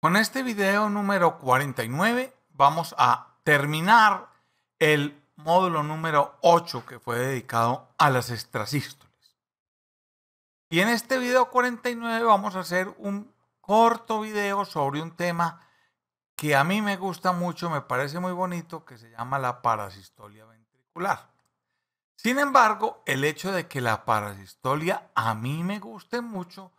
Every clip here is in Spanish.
Con este video número 49 vamos a terminar el módulo número 8 que fue dedicado a las extrasístoles. Y en este video 49 vamos a hacer un corto video sobre un tema que a mí me gusta mucho, me parece muy bonito, que se llama la parasistolia ventricular. Sin embargo, el hecho de que la parasistolia a mí me guste mucho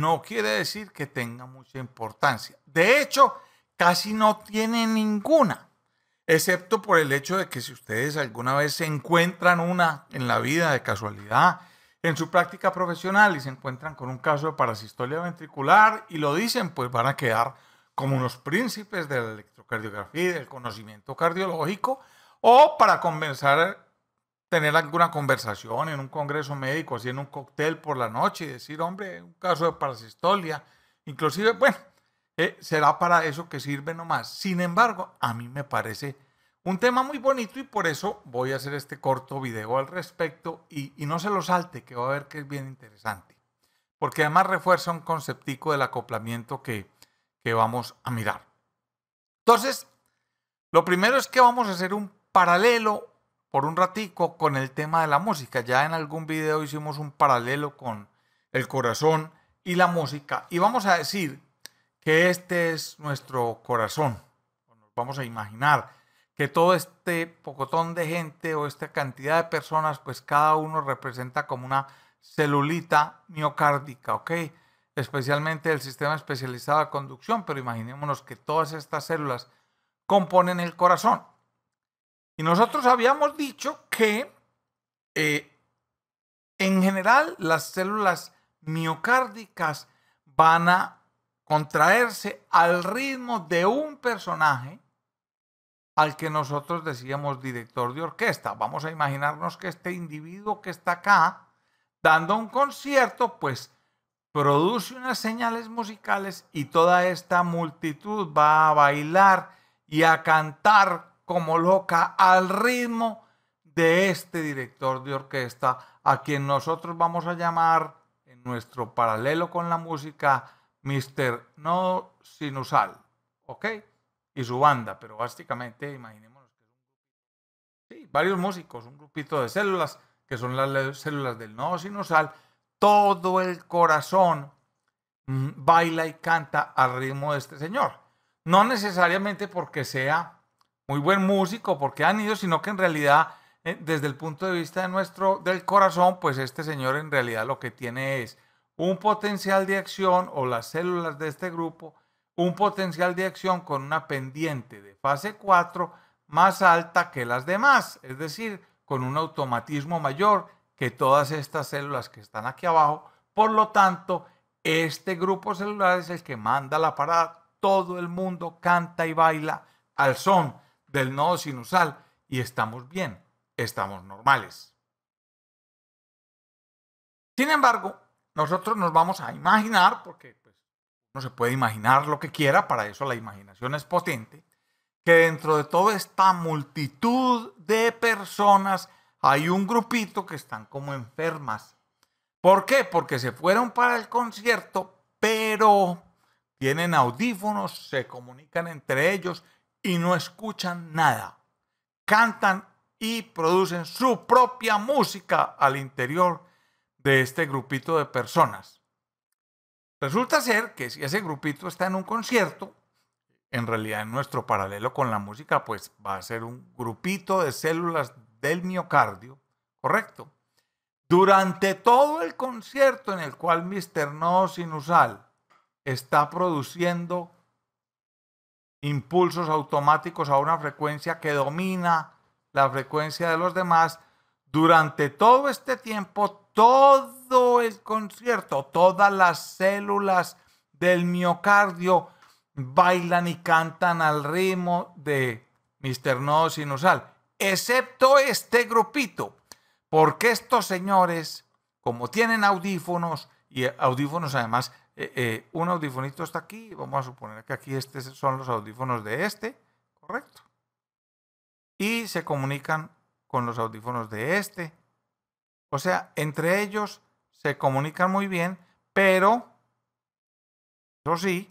no quiere decir que tenga mucha importancia. De hecho, casi no tiene ninguna, excepto por el hecho de que si ustedes alguna vez se encuentran una en la vida de casualidad, en su práctica profesional y se encuentran con un caso de parasistolia ventricular y lo dicen, pues van a quedar como unos príncipes de la electrocardiografía y del conocimiento cardiológico, o para conversar tener alguna conversación en un congreso médico, así en un cóctel por la noche y decir, hombre, un caso de parasistolia, inclusive, bueno, eh, será para eso que sirve nomás. Sin embargo, a mí me parece un tema muy bonito y por eso voy a hacer este corto video al respecto y, no se lo salte, que va a ver que es bien interesante. Porque además refuerza un conceptico del acoplamiento que, que vamos a mirar. Entonces, lo primero es que vamos a hacer un paralelo por un ratico con el tema de la música. Ya en algún video hicimos un paralelo con el corazón y la música. Y vamos a decir que este es nuestro corazón. vamos a imaginar que todo este pocotón de gente o esta cantidad de personas, pues cada uno representa como una celulita miocárdica, ¿ok? Especialmente el sistema especializado de conducción, pero imaginémonos que todas estas células componen el corazón. Y nosotros habíamos dicho que eh, en general las células miocárdicas van a contraerse al ritmo de un personaje al que nosotros decíamos director de orquesta. Vamos a imaginarnos que este individuo que está acá dando un concierto, pues produce unas señales musicales y toda esta multitud va a bailar y a cantar como loca al ritmo de este director de orquesta, a quien nosotros vamos a llamar en nuestro paralelo con la música Mr. No Sinusal, ¿ok? Y su banda, pero básicamente imaginémonos que sí, varios músicos, un grupito de células, que son las células del no sinusal, todo el corazón mm, baila y canta al ritmo de este señor. No necesariamente porque sea muy buen músico, porque han ido, sino que en realidad, eh, desde el punto de vista de nuestro, del corazón, pues este señor en realidad lo que tiene es un potencial de acción o las células de este grupo, un potencial de acción con una pendiente de fase 4 más alta que las demás, es decir, con un automatismo mayor que todas estas células que están aquí abajo. Por lo tanto, este grupo celular es el que manda la parada. Todo el mundo canta y baila al son del nodo sinusal y estamos bien, estamos normales. Sin embargo, nosotros nos vamos a imaginar, porque pues, uno se puede imaginar lo que quiera, para eso la imaginación es potente, que dentro de toda esta multitud de personas hay un grupito que están como enfermas. ¿Por qué? Porque se fueron para el concierto, pero tienen audífonos, se comunican entre ellos y no escuchan nada. Cantan y producen su propia música al interior de este grupito de personas. Resulta ser que si ese grupito está en un concierto, en realidad en nuestro paralelo con la música, pues va a ser un grupito de células del miocardio, correcto. Durante todo el concierto en el cual Mr. No Sinusal está produciendo impulsos automáticos a una frecuencia que domina la frecuencia de los demás, durante todo este tiempo, todo el concierto, todas las células del miocardio bailan y cantan al ritmo de Mr. No Sinusal, excepto este grupito, porque estos señores, como tienen audífonos, y eh, audífonos además eh, eh, un audifonito está aquí, vamos a suponer que aquí estos son los audífonos de este, correcto. Y se comunican con los audífonos de este. O sea, entre ellos se comunican muy bien, pero, eso sí,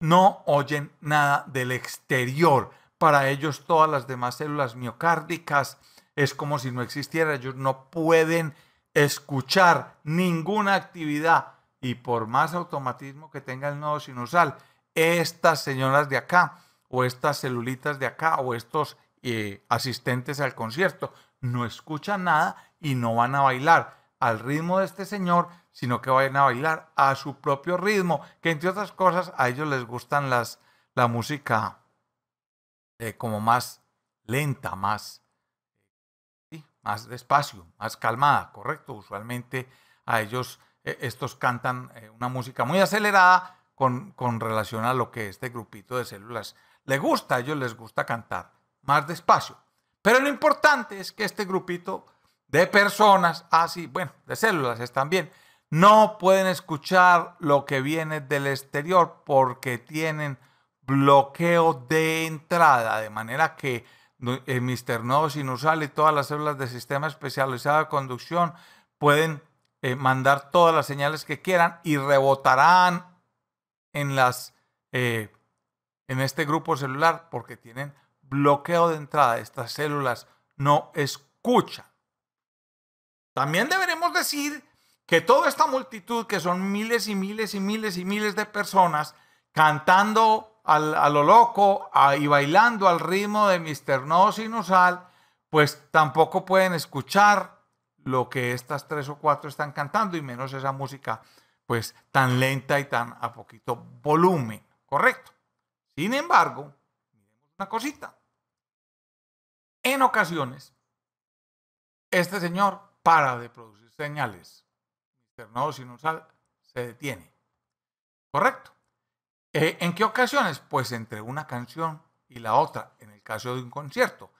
no oyen nada del exterior. Para ellos todas las demás células miocárdicas es como si no existiera. Ellos no pueden escuchar ninguna actividad y por más automatismo que tenga el nodo sinusal, estas señoras de acá o estas celulitas de acá o estos eh, asistentes al concierto no escuchan nada y no van a bailar al ritmo de este señor, sino que van a bailar a su propio ritmo, que entre otras cosas a ellos les gustan las, la música eh, como más lenta, más, más despacio, más calmada, ¿correcto? Usualmente a ellos eh, estos cantan eh, una música muy acelerada con, con relación a lo que este grupito de células le gusta. A ellos les gusta cantar más despacio. Pero lo importante es que este grupito de personas, así, ah, bueno, de células están bien, no pueden escuchar lo que viene del exterior porque tienen bloqueo de entrada, de manera que el eh, Mr. sinusal y todas las células del sistema especializado de conducción pueden eh, mandar todas las señales que quieran y rebotarán en las eh, en este grupo celular porque tienen bloqueo de entrada. Estas células no escuchan. También deberemos decir que toda esta multitud, que son miles y miles y miles y miles de personas, cantando a lo loco y bailando al ritmo de Mister No Sinusal, pues tampoco pueden escuchar lo que estas tres o cuatro están cantando y menos esa música pues tan lenta y tan a poquito volumen, correcto. Sin embargo, una cosita. En ocasiones, este señor para de producir señales. Mr. sinusal se detiene. Correcto. Eh, ¿En qué ocasiones? Pues entre una canción y la otra, en el caso de un concierto.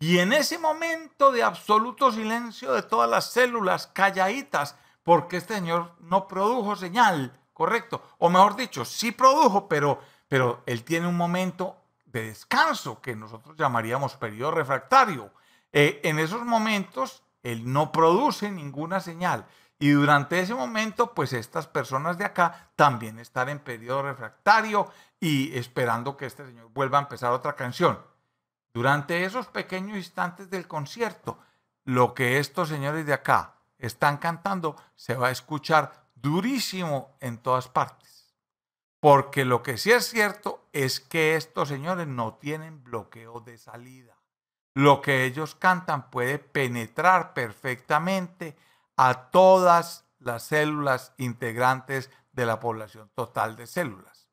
Y en ese momento de absoluto silencio de todas las células calladitas, porque este señor no produjo señal, correcto. O mejor dicho, sí produjo, pero, pero él tiene un momento de descanso que nosotros llamaríamos periodo refractario. Eh, en esos momentos él no produce ninguna señal. Y durante ese momento, pues estas personas de acá también están en periodo refractario y esperando que este señor vuelva a empezar otra canción durante esos pequeños instantes del concierto, lo que estos señores de acá están cantando se va a escuchar durísimo en todas partes. Porque lo que sí es cierto es que estos señores no tienen bloqueo de salida. Lo que ellos cantan puede penetrar perfectamente a todas las células integrantes de la población total de células.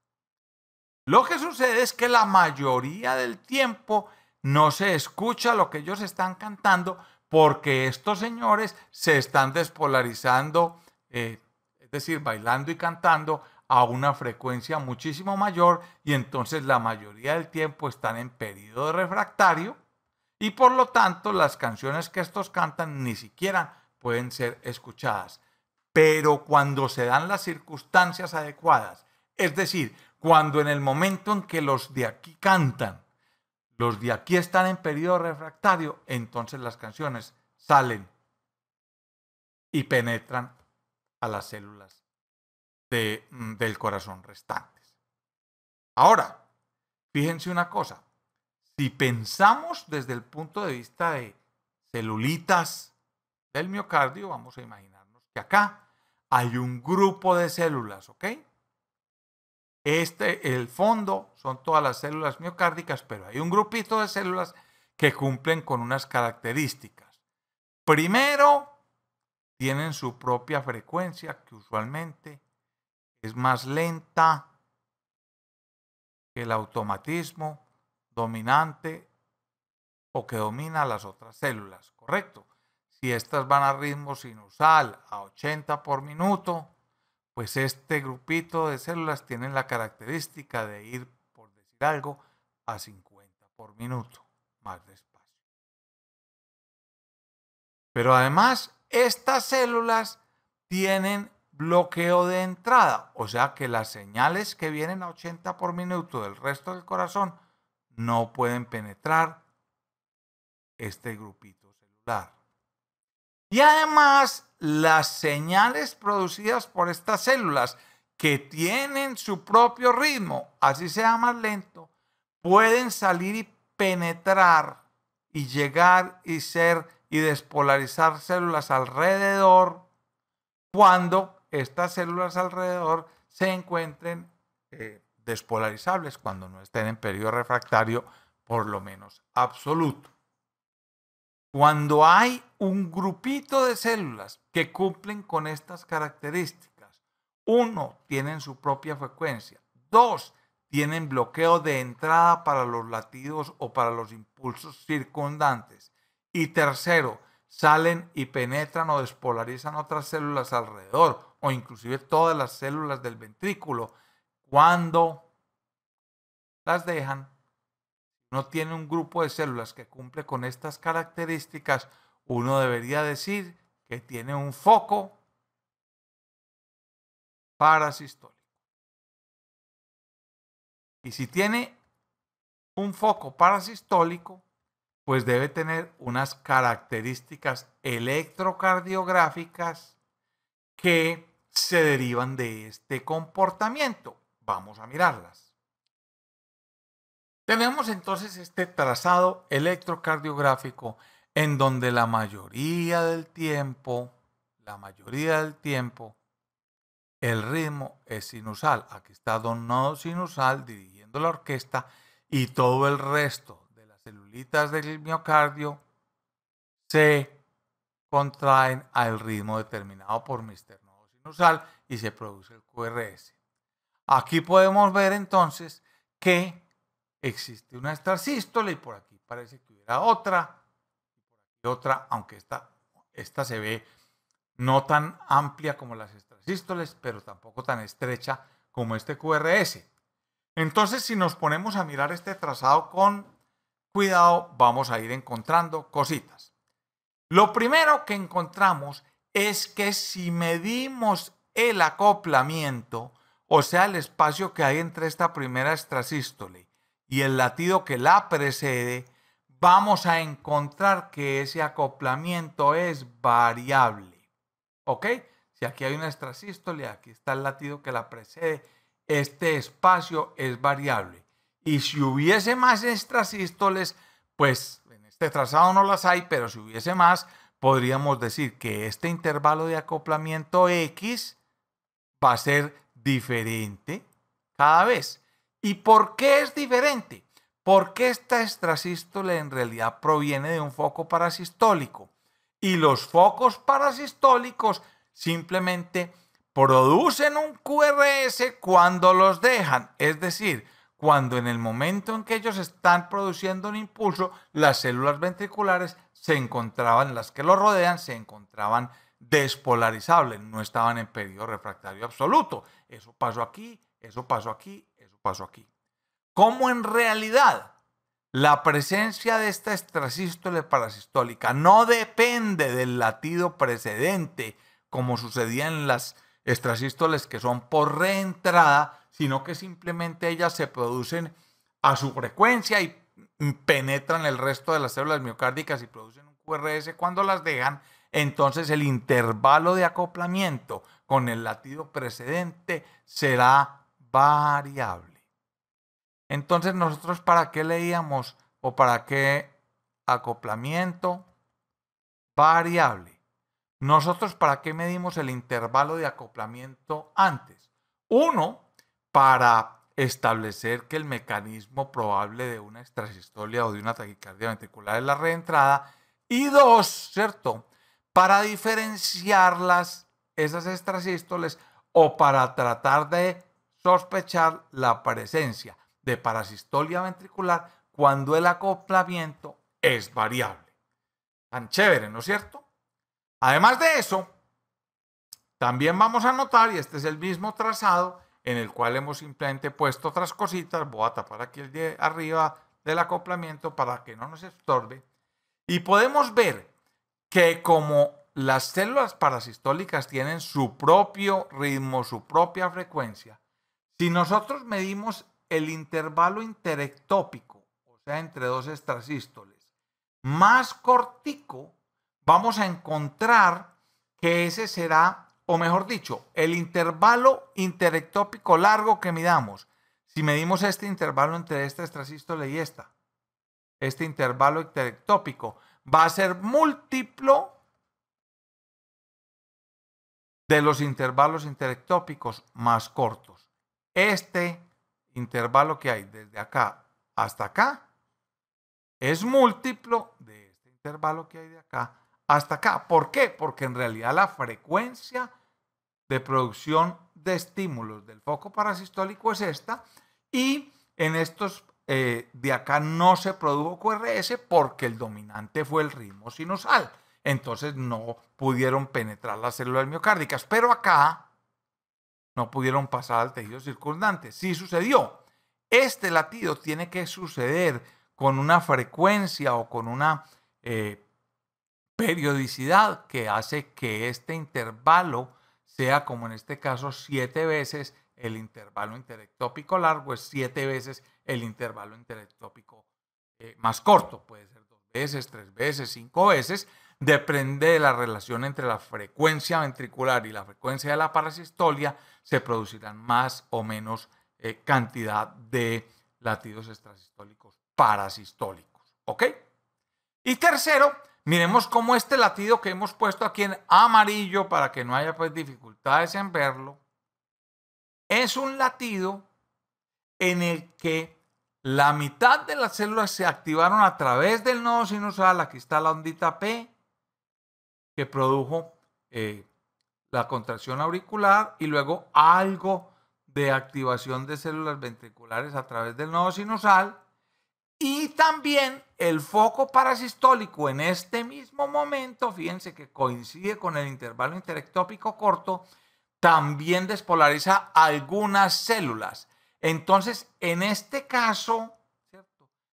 Lo que sucede es que la mayoría del tiempo no se escucha lo que ellos están cantando porque estos señores se están despolarizando, eh, es decir, bailando y cantando a una frecuencia muchísimo mayor y entonces la mayoría del tiempo están en periodo refractario y por lo tanto las canciones que estos cantan ni siquiera pueden ser escuchadas. Pero cuando se dan las circunstancias adecuadas, es decir, cuando en el momento en que los de aquí cantan, los de aquí están en periodo refractario, entonces las canciones salen y penetran a las células mm, del corazón restantes. Ahora, fíjense una cosa, si pensamos desde el punto de vista de celulitas del miocardio, vamos a imaginarnos que acá hay un grupo de células, ¿ok? Este, el fondo son todas las células miocárdicas, pero hay un grupito de células que cumplen con unas características. Primero, tienen su propia frecuencia, que usualmente es más lenta que el automatismo dominante o que domina las otras células, ¿correcto? Si estas van a ritmo sinusal a 80 por minuto, pues este grupito de células tienen la característica de ir, por decir algo, a 50 por minuto, más despacio. Pero además, estas células tienen bloqueo de entrada, o sea que las señales que vienen a 80 por minuto del resto del corazón no pueden penetrar este grupito celular. Y además, las señales producidas por estas células que tienen su propio ritmo, así sea más lento, pueden salir y penetrar y llegar y ser y despolarizar células alrededor cuando estas células alrededor se encuentren eh, despolarizables, cuando no estén en periodo refractario por lo menos absoluto. Cuando hay un grupito de células que cumplen con estas características, uno, tienen su propia frecuencia, dos, tienen bloqueo de entrada para los latidos o para los impulsos circundantes, y tercero, salen y penetran o despolarizan otras células alrededor o inclusive todas las células del ventrículo cuando las dejan no tiene un grupo de células que cumple con estas características, uno debería decir que tiene un foco parasistólico. Y si tiene un foco parasistólico, pues debe tener unas características electrocardiográficas que se derivan de este comportamiento. Vamos a mirarlas. Tenemos entonces este trazado electrocardiográfico en donde la mayoría del tiempo, la mayoría del tiempo, el ritmo es sinusal. Aquí está Don Nodo Sinusal dirigiendo la orquesta y todo el resto de las celulitas del miocardio se contraen al ritmo determinado por Mr. Nodo Sinusal y se produce el QRS. Aquí podemos ver entonces que existe una extrasístole y por aquí parece que hubiera otra, y otra, aunque esta, esta se ve no tan amplia como las extrasístoles, pero tampoco tan estrecha como este QRS. Entonces, si nos ponemos a mirar este trazado con cuidado, vamos a ir encontrando cositas. Lo primero que encontramos es que si medimos el acoplamiento, o sea, el espacio que hay entre esta primera extrasístole y el latido que la precede, vamos a encontrar que ese acoplamiento es variable. ¿Ok? Si aquí hay una extrasístole, aquí está el latido que la precede, este espacio es variable. Y si hubiese más extrasístoles, pues en este trazado no las hay, pero si hubiese más, podríamos decir que este intervalo de acoplamiento X va a ser diferente cada vez. ¿Y por qué es diferente? Porque esta extrasístole en realidad proviene de un foco parasistólico. Y los focos parasistólicos simplemente producen un QRS cuando los dejan. Es decir, cuando en el momento en que ellos están produciendo un impulso, las células ventriculares se encontraban, las que los rodean, se encontraban despolarizables, no estaban en periodo refractario absoluto. Eso pasó aquí, eso pasó aquí, paso aquí. ¿Cómo en realidad la presencia de esta extrasístole parasistólica no depende del latido precedente, como sucedía en las extrasístoles que son por reentrada, sino que simplemente ellas se producen a su frecuencia y penetran el resto de las células miocárdicas y producen un QRS cuando las dejan, entonces el intervalo de acoplamiento con el latido precedente será variable. Entonces nosotros para qué leíamos o para qué acoplamiento variable. Nosotros para qué medimos el intervalo de acoplamiento antes. Uno, para establecer que el mecanismo probable de una extrasistolia o de una taquicardia ventricular es la reentrada. Y dos, ¿cierto? Para diferenciarlas, esas extrasístoles, o para tratar de sospechar la presencia de parasistolia ventricular cuando el acoplamiento es variable. Tan chévere, ¿no es cierto? Además de eso, también vamos a notar, y este es el mismo trazado, en el cual hemos simplemente puesto otras cositas, voy a tapar aquí arriba del acoplamiento para que no nos estorbe, y podemos ver que como las células parasistólicas tienen su propio ritmo, su propia frecuencia, si nosotros medimos el intervalo interectópico, o sea, entre dos estrasístoles, más cortico, vamos a encontrar que ese será, o mejor dicho, el intervalo interectópico largo que midamos. Si medimos este intervalo entre esta extrasístole y esta, este intervalo interectópico va a ser múltiplo de los intervalos interectópicos más cortos. Este intervalo que hay desde acá hasta acá es múltiplo de este intervalo que hay de acá hasta acá. ¿Por qué? Porque en realidad la frecuencia de producción de estímulos del foco parasistólico es esta y en estos eh, de acá no se produjo QRS porque el dominante fue el ritmo sinusal. Entonces no pudieron penetrar las células miocárdicas. Pero acá no pudieron pasar al tejido circundante. Sí sucedió. Este latido tiene que suceder con una frecuencia o con una eh, periodicidad que hace que este intervalo sea como en este caso siete veces el intervalo interectópico largo es siete veces el intervalo interectópico eh, más corto, puede ser dos veces, tres veces, cinco veces, depende de la relación entre la frecuencia ventricular y la frecuencia de la parasistolia, se producirán más o menos eh, cantidad de latidos extrasistólicos parasistólicos. ¿Ok? Y tercero, miremos cómo este latido que hemos puesto aquí en amarillo para que no haya pues, dificultades en verlo, es un latido en el que la mitad de las células se activaron a través del nodo sinusal, aquí está la ondita P, que produjo eh, la contracción auricular y luego algo de activación de células ventriculares a través del nodo sinusal y también el foco parasistólico en este mismo momento, fíjense que coincide con el intervalo interectópico corto, también despolariza algunas células. Entonces, en este caso,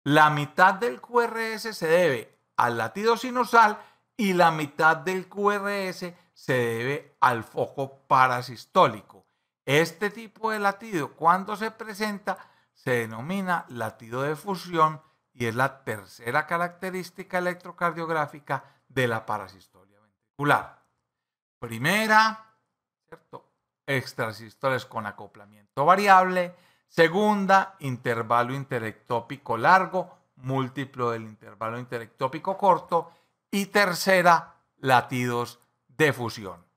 la mitad del QRS se debe al latido sinusal y la mitad del QRS se debe al foco parasistólico. Este tipo de latido, cuando se presenta, se denomina latido de fusión y es la tercera característica electrocardiográfica de la parasistolia ventricular. Primera, ¿cierto? extrasistoles con acoplamiento variable. Segunda, intervalo interectópico largo, múltiplo del intervalo interectópico corto y tercera, latidos de fusión.